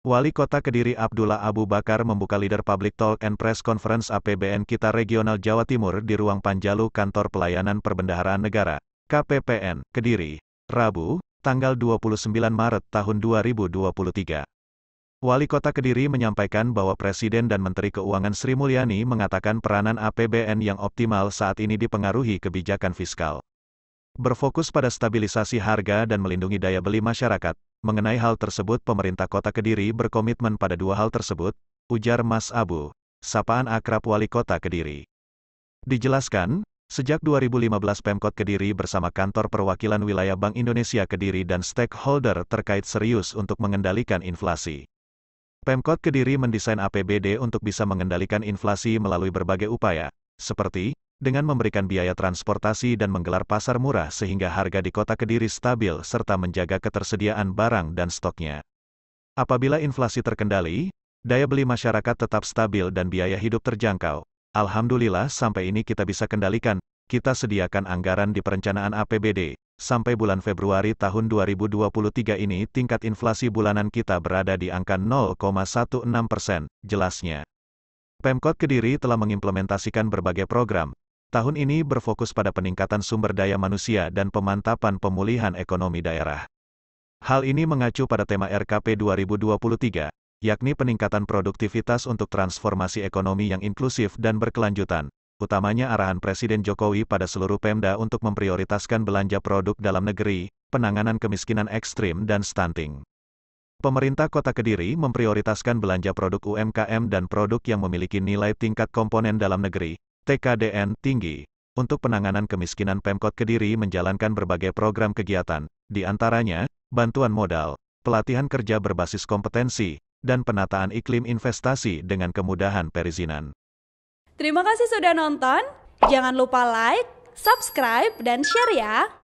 Wali Kota Kediri Abdullah Abu Bakar membuka Leader Public Talk and Press Conference APBN Kita Regional Jawa Timur di Ruang Panjalu Kantor Pelayanan Perbendaharaan Negara, KPPN, Kediri, Rabu, tanggal 29 Maret tahun 2023. Wali Kota Kediri menyampaikan bahwa Presiden dan Menteri Keuangan Sri Mulyani mengatakan peranan APBN yang optimal saat ini dipengaruhi kebijakan fiskal. Berfokus pada stabilisasi harga dan melindungi daya beli masyarakat, Mengenai hal tersebut pemerintah kota Kediri berkomitmen pada dua hal tersebut, ujar Mas Abu, sapaan akrab wali kota Kediri. Dijelaskan, Sejak 2015 Pemkot Kediri bersama kantor perwakilan wilayah Bank Indonesia Kediri dan stakeholder terkait serius untuk mengendalikan inflasi. Pemkot Kediri mendesain APBD untuk bisa mengendalikan inflasi melalui berbagai upaya, seperti dengan memberikan biaya transportasi dan menggelar pasar murah sehingga harga di kota Kediri stabil serta menjaga ketersediaan barang dan stoknya. Apabila inflasi terkendali, daya beli masyarakat tetap stabil dan biaya hidup terjangkau. Alhamdulillah sampai ini kita bisa kendalikan, kita sediakan anggaran di perencanaan APBD. Sampai bulan Februari tahun 2023 ini tingkat inflasi bulanan kita berada di angka 0,16 persen, jelasnya. Pemkot Kediri telah mengimplementasikan berbagai program, tahun ini berfokus pada peningkatan sumber daya manusia dan pemantapan pemulihan ekonomi daerah. Hal ini mengacu pada tema RKP 2023, yakni peningkatan produktivitas untuk transformasi ekonomi yang inklusif dan berkelanjutan, utamanya arahan Presiden Jokowi pada seluruh Pemda untuk memprioritaskan belanja produk dalam negeri, penanganan kemiskinan ekstrim dan stunting. Pemerintah Kota Kediri memprioritaskan belanja produk UMKM dan produk yang memiliki nilai tingkat komponen dalam negeri, TKDN tinggi. Untuk penanganan kemiskinan Pemkot Kediri menjalankan berbagai program kegiatan, di antaranya, bantuan modal, pelatihan kerja berbasis kompetensi, dan penataan iklim investasi dengan kemudahan perizinan. Terima kasih sudah nonton, jangan lupa like, subscribe, dan share ya!